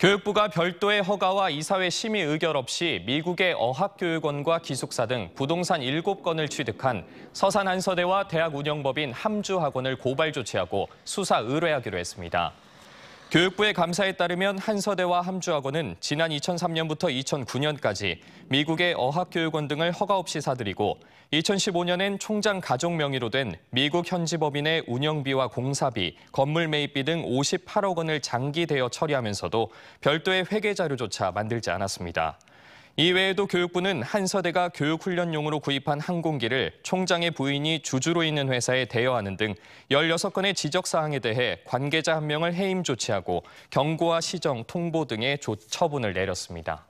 교육부가 별도의 허가와 이사회 심의 의결 없이 미국의 어학교육원과 기숙사 등 부동산 7건을 취득한 서산한서대와 대학운영법인 함주학원을 고발 조치하고 수사 의뢰하기로 했습니다. 교육부의 감사에 따르면 한서대와 함주학원은 지난 2003년부터 2009년까지 미국의 어학교육원 등을 허가 없이 사들이고 2015년엔 총장 가족 명의로 된 미국 현지 법인의 운영비와 공사비, 건물 매입비 등 58억 원을 장기 대여 처리하면서도 별도의 회계 자료조차 만들지 않았습니다. 이외에도 교육부는 한서대가 교육훈련용으로 구입한 항공기를 총장의 부인이 주주로 있는 회사에 대여하는 등 16건의 지적사항에 대해 관계자 한 명을 해임 조치하고 경고와 시정, 통보 등의 조, 처분을 내렸습니다.